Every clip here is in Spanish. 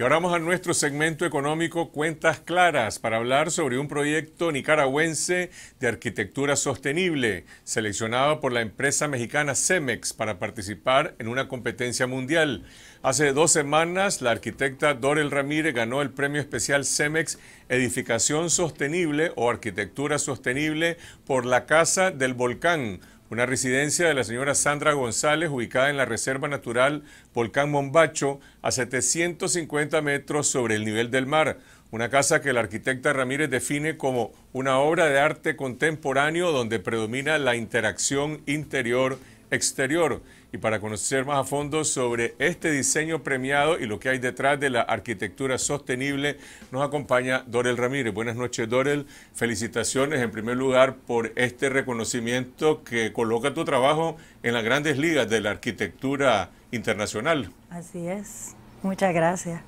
Y ahora vamos a nuestro segmento económico Cuentas Claras para hablar sobre un proyecto nicaragüense de arquitectura sostenible, seleccionado por la empresa mexicana Cemex para participar en una competencia mundial. Hace dos semanas, la arquitecta Dorel Ramírez ganó el premio especial Cemex Edificación Sostenible o Arquitectura Sostenible por la Casa del Volcán una residencia de la señora Sandra González, ubicada en la Reserva Natural Volcán Mombacho, a 750 metros sobre el nivel del mar. Una casa que el arquitecta Ramírez define como una obra de arte contemporáneo donde predomina la interacción interior-exterior y para conocer más a fondo sobre este diseño premiado y lo que hay detrás de la arquitectura sostenible, nos acompaña Dorel Ramírez. Buenas noches, Dorel. Felicitaciones en primer lugar por este reconocimiento que coloca tu trabajo en las grandes ligas de la arquitectura internacional. Así es. Muchas gracias.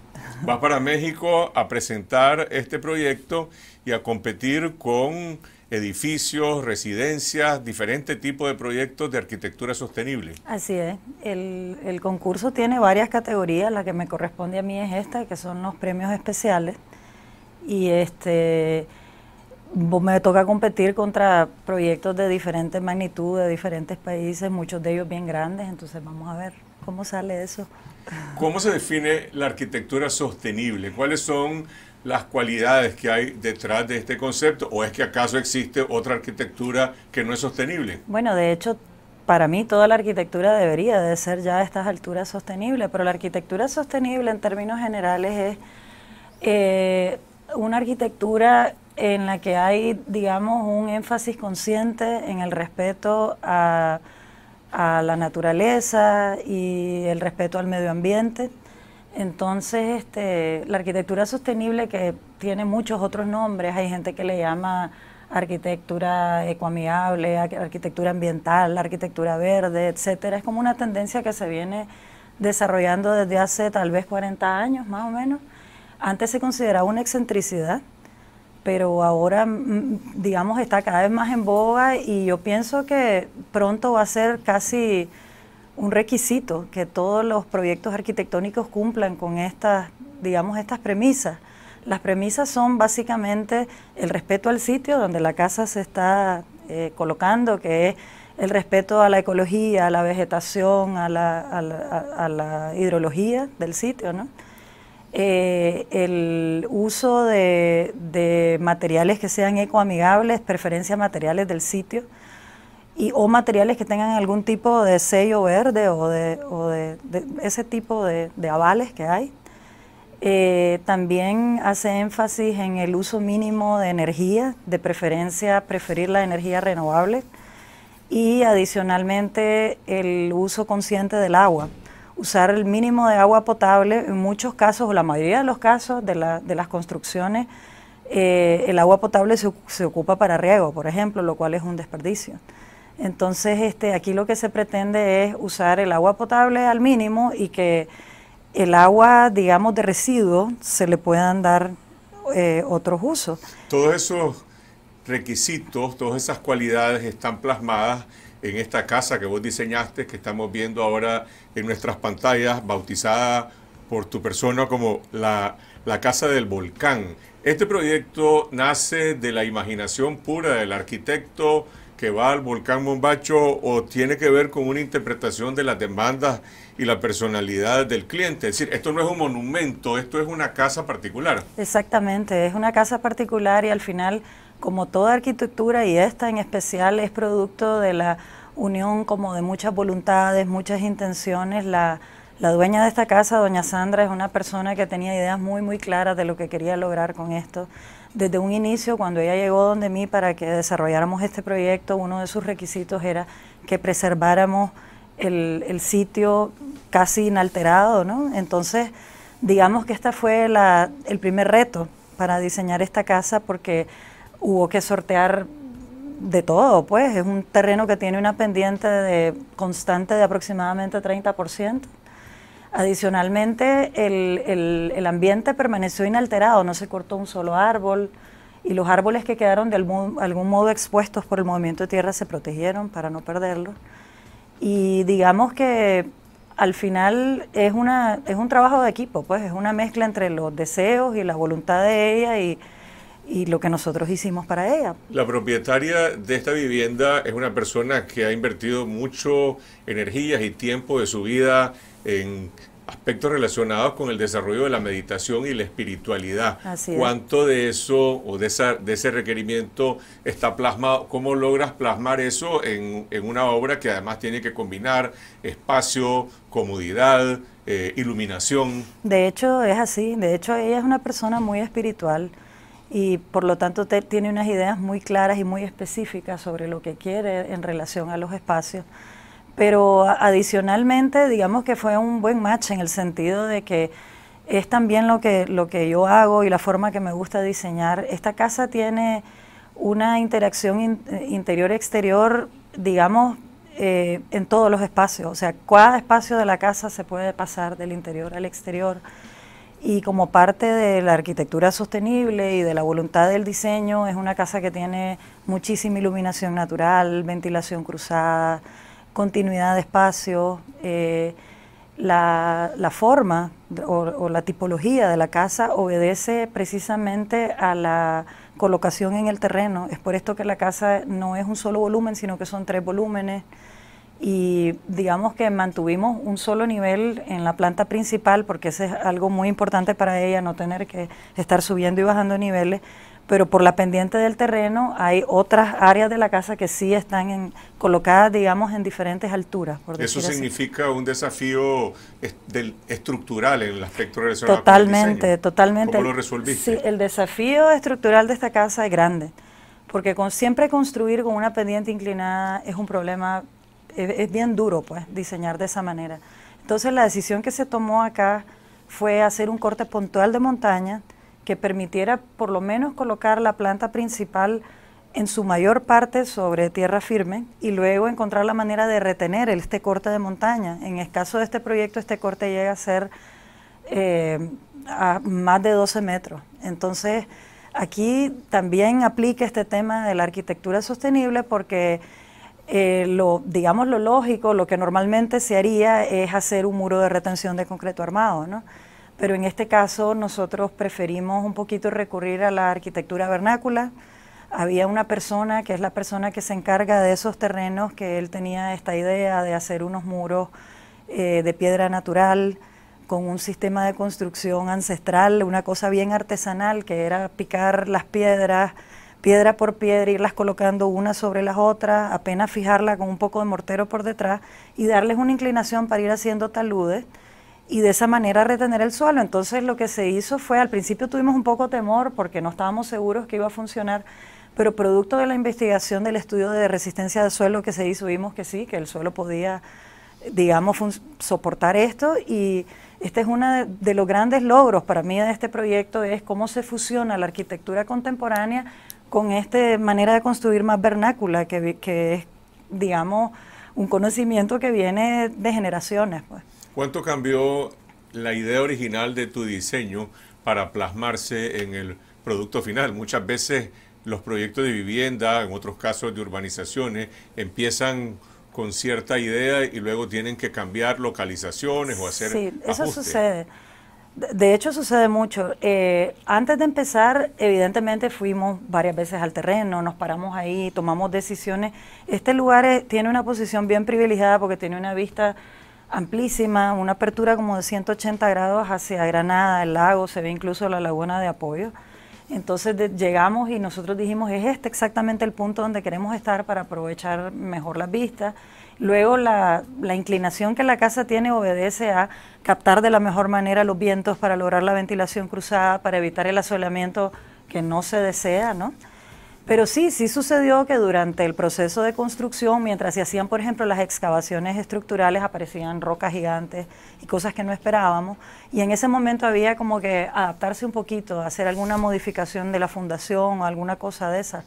Vas para México a presentar este proyecto y a competir con edificios, residencias, diferentes tipos de proyectos de arquitectura sostenible. Así es. El, concurso tiene varias categorías. La que me corresponde a mí es esta, que son los premios especiales. Y este me toca competir contra proyectos de diferentes magnitud, de diferentes países, muchos de ellos bien grandes. Entonces vamos a ver cómo sale eso. ¿Cómo se define la arquitectura sostenible? ¿Cuáles son las cualidades que hay detrás de este concepto o es que acaso existe otra arquitectura que no es sostenible? Bueno, de hecho, para mí toda la arquitectura debería de ser ya a estas alturas sostenible, pero la arquitectura sostenible en términos generales es eh, una arquitectura en la que hay, digamos, un énfasis consciente en el respeto a la naturaleza y el respeto al medio ambiente entonces, este, la arquitectura sostenible, que tiene muchos otros nombres, hay gente que le llama arquitectura ecoamiable, arquitectura ambiental, arquitectura verde, etcétera. Es como una tendencia que se viene desarrollando desde hace tal vez 40 años, más o menos. Antes se consideraba una excentricidad, pero ahora, mm, digamos, está cada vez más en boga y yo pienso que pronto va a ser casi un requisito que todos los proyectos arquitectónicos cumplan con estas, digamos, estas premisas. Las premisas son básicamente el respeto al sitio donde la casa se está eh, colocando, que es el respeto a la ecología, a la vegetación, a la, hidrología del sitio, ¿no? Eh, el uso de, de, materiales que sean ecoamigables, preferencia materiales del sitio, o materiales que tengan algún tipo de sello verde o de, ese tipo de, avales que hay. Eh, también hace énfasis en el uso mínimo de energía, de preferencia preferir la energía renovable y adicionalmente el uso consciente del agua. Usar el mínimo de agua potable, en muchos casos, o la mayoría de los casos de, las construcciones, eh, el agua potable se, ocupa para riego, por ejemplo, lo cual es un desperdicio. Entonces, este, aquí lo que se pretende es usar el agua potable al mínimo y que el agua, digamos, de residuo se le puedan dar eh, otros usos. Todos esos requisitos, todas esas cualidades están plasmadas en esta casa que vos diseñaste, que estamos viendo ahora en nuestras pantallas, bautizada por tu persona como la Casa del Volcán. Este proyecto nace de la imaginación pura del arquitecto que va al volcán Mombacho o tiene que ver con una interpretación de las demandas y la personalidad del cliente. Es decir, esto no es un monumento, esto es una casa particular. Exactamente, es una casa particular y al final, como toda arquitectura y esta en especial, es producto de la unión como de muchas voluntades, muchas intenciones, la la dueña de esta casa, doña Sandra, es una persona que tenía ideas muy, muy claras de lo que quería lograr con esto. Desde un inicio, cuando ella llegó donde mí para que desarrolláramos este proyecto, uno de sus requisitos era que preserváramos el, sitio casi inalterado, ¿no? Entonces, digamos que este fue el primer reto para diseñar esta casa porque hubo que sortear de todo, pues es un terreno que tiene una pendiente de, constante de aproximadamente 30%. Adicionalmente, el, el, ambiente permaneció inalterado, no se cortó un solo árbol y los árboles que quedaron de algún, modo expuestos por el movimiento de tierra se protegieron para no perderlos. Y digamos que al final es, una, es un trabajo de equipo, pues es una mezcla entre los deseos y la voluntad de ella y, y lo que nosotros hicimos para ella. La propietaria de esta vivienda es una persona que ha invertido mucho energías y tiempo de su vida en aspectos relacionados con el desarrollo de la meditación y la espiritualidad. ¿Cuánto de eso o de, ese requerimiento está plasmado? ¿Cómo logras plasmar eso en, una obra que además tiene que combinar espacio, comodidad, eh, iluminación? De hecho, es así. De hecho, ella es una persona muy espiritual y por lo tanto tiene unas ideas muy claras y muy específicas sobre lo que quiere en relación a los espacios pero adicionalmente digamos que fue un buen match en el sentido de que es también lo que, lo que yo hago y la forma que me gusta diseñar. Esta casa tiene una interacción eh, interior-exterior, digamos, eh, en todos los espacios. O sea, cada espacio de la casa se puede pasar del interior al exterior. Y como parte de la arquitectura sostenible y de la voluntad del diseño, es una casa que tiene muchísima iluminación natural, ventilación cruzada, continuidad de espacio, eh, la, forma o, o, la tipología de la casa obedece precisamente a la colocación en el terreno. Es por esto que la casa no es un solo volumen, sino que son tres volúmenes. Y digamos que mantuvimos un solo nivel en la planta principal, porque eso es algo muy importante para ella, no tener que estar subiendo y bajando niveles, pero por la pendiente del terreno hay otras áreas de la casa que sí están colocadas, digamos, en diferentes alturas. Eso significa un desafío estructural en el aspecto relacionado Totalmente, totalmente. ¿Cómo lo resolviste? Sí, el desafío estructural de esta casa es grande, porque con siempre construir con una pendiente inclinada es un problema, es, es bien duro, pues, diseñar de esa manera. Entonces la decisión que se tomó acá fue hacer un corte puntual de montaña que permitiera por lo menos colocar la planta principal en su mayor parte sobre tierra firme y luego encontrar la manera de retener este corte de montaña. En el caso de este proyecto, este corte llega a ser eh, a más de 12 metros. Entonces, aquí también aplica este tema de la arquitectura sostenible porque eh, lo, digamos, lo lógico, lo que normalmente se haría es hacer un muro de retención de concreto armado, ¿no? pero en este caso nosotros preferimos un poquito recurrir a la arquitectura vernácula. Había una persona que es la persona que se encarga de esos terrenos, que él tenía esta idea de hacer unos muros eh, de piedra natural con un sistema de construcción ancestral, una cosa bien artesanal, que era picar las piedras, piedra por piedra, irlas colocando una sobre las otras, apenas fijarla con un poco de mortero por detrás y darles una inclinación para ir haciendo taludes y de esa manera retener el suelo. Entonces lo que se hizo fue, al principio tuvimos un poco temor porque no estábamos seguros que iba a funcionar, pero producto de la investigación del estudio de resistencia de suelo que se hizo, vimos que sí, que el suelo podía, digamos, soportar esto y este es uno de, los grandes logros para mí de este proyecto, es cómo se fusiona la arquitectura contemporánea con esta manera de construir más vernácula, que, que es, digamos, un conocimiento que viene de generaciones. Pues. ¿Cuánto cambió la idea original de tu diseño para plasmarse en el producto final? Muchas veces los proyectos de vivienda, en otros casos de urbanizaciones, empiezan con cierta idea y luego tienen que cambiar localizaciones o hacer. Sí, eso sucede. De hecho, sucede mucho. Eh, antes de empezar, evidentemente fuimos varias veces al terreno, nos paramos ahí, tomamos decisiones. Este lugar eh, tiene una posición bien privilegiada porque tiene una vista amplísima, una apertura como de 180 grados hacia Granada, el lago, se ve incluso la laguna de apoyo. Entonces llegamos y nosotros dijimos, es este exactamente el punto donde queremos estar para aprovechar mejor las vistas. Luego la, la, inclinación que la casa tiene obedece a captar de la mejor manera los vientos para lograr la ventilación cruzada, para evitar el asolamiento que no se desea, ¿no? Pero sí, sí sucedió que durante el proceso de construcción, mientras se hacían, por ejemplo, las excavaciones estructurales, aparecían rocas gigantes y cosas que no esperábamos. Y en ese momento había como que adaptarse un poquito, hacer alguna modificación de la fundación o alguna cosa de esas,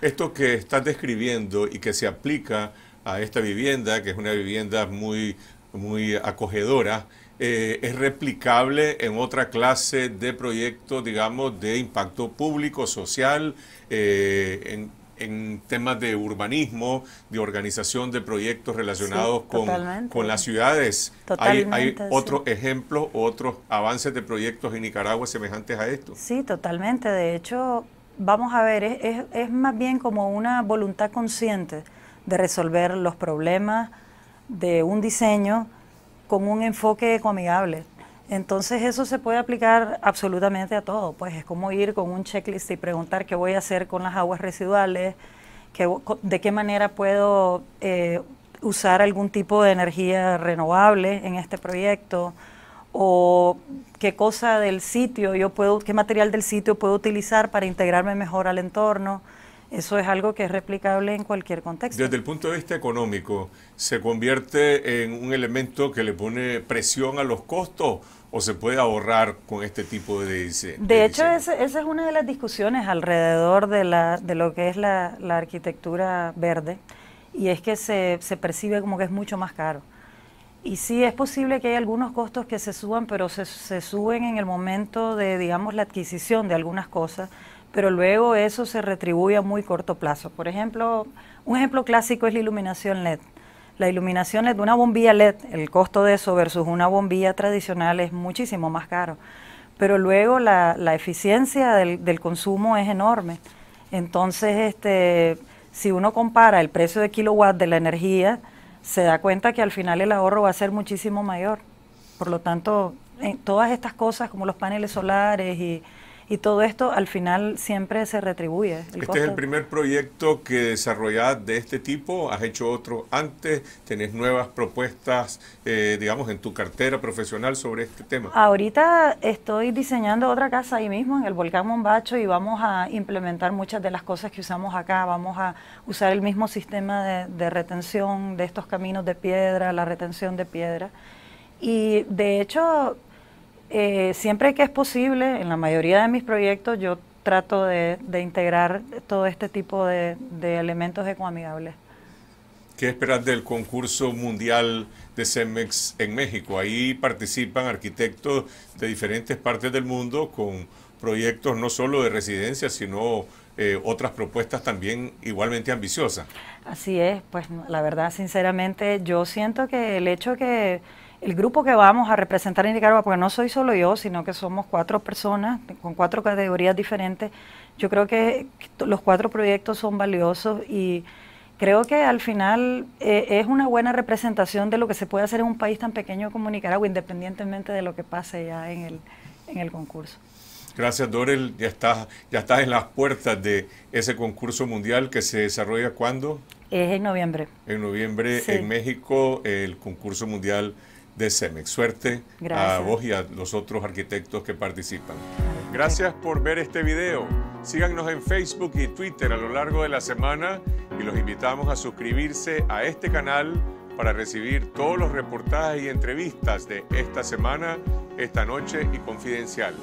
Esto que estás describiendo y que se aplica a esta vivienda, que es una vivienda muy, muy acogedora, eh, es replicable en otra clase de proyectos, digamos, de impacto público, social, eh, en, en, temas de urbanismo, de organización de proyectos relacionados con, las ciudades. hay, otros ejemplos, otros avances de proyectos en Nicaragua semejantes a esto. Sí, totalmente. De hecho, vamos a ver, es más bien como una voluntad consciente de resolver los problemas de un diseño con un enfoque ecoamigable. Entonces eso se puede aplicar absolutamente a todo, pues es como ir con un checklist y preguntar qué voy a hacer con las aguas residuales, de qué manera puedo eh, usar algún tipo de energía renovable en este proyecto o qué cosa del sitio yo puedo, qué material del sitio puedo utilizar para integrarme mejor al entorno. Eso es algo que es replicable en cualquier contexto. Desde el punto de vista económico, ¿se convierte en un elemento que le pone presión a los costos o se puede ahorrar con este tipo de diseño? De, hecho, esa, es una de las discusiones alrededor de, de lo que es la, arquitectura verde y es que se, percibe como que es mucho más caro. Y sí es posible que hay algunos costos que se suban, pero se, se suben en el momento de, digamos, la adquisición de algunas cosas pero luego eso se retribuye a muy corto plazo. Por ejemplo, un ejemplo clásico es la iluminación LED. La iluminación LED, una bombilla LED, el costo de eso versus una bombilla tradicional es muchísimo más caro, pero luego la, eficiencia del, consumo es enorme. Entonces, este, si uno compara el precio de kilowatt de la energía, se da cuenta que al final el ahorro va a ser muchísimo mayor. Por lo tanto, en todas estas cosas como los paneles solares y y todo esto al final siempre se retribuye. este es el primer proyecto que desarrollas de este tipo, has hecho otro antes, tenés nuevas propuestas, eh, digamos, en tu cartera profesional sobre este tema. Ahorita estoy diseñando otra casa ahí mismo en el Volcán Mombacho y vamos a implementar muchas de las cosas que usamos acá, vamos a usar el mismo sistema de, de retención de estos caminos de piedra, la retención de piedra. Y de hecho, eh, siempre que es posible, en la mayoría de mis proyectos yo trato de, integrar todo este tipo de, de elementos ecoamigables. ¿Qué esperas del concurso mundial de CEMEX en México? Ahí participan arquitectos de diferentes partes del mundo con proyectos no solo de residencia, sino eh, otras propuestas también igualmente ambiciosas. Así es, pues la verdad, sinceramente, yo siento que el hecho que el grupo que vamos a representar en Nicaragua, porque no soy solo yo, sino que somos cuatro personas con cuatro categorías diferentes, yo creo que los cuatro proyectos son valiosos y creo que al final eh, es una buena representación de lo que se puede hacer en un país tan pequeño como Nicaragua, independientemente de lo que pase ya en el, concurso. Gracias, Dorel. Ya estás, ya estás en las puertas de ese concurso mundial que se desarrolla cuando Es en noviembre. En noviembre en México, el concurso mundial de CEMEX. Suerte a vos y a los otros arquitectos que participan. Gracias por ver este video. Síganos en Facebook y Twitter a lo largo de la semana y los invitamos a suscribirse a este canal para recibir todos los reportajes y entrevistas de esta semana, esta noche y confidencial.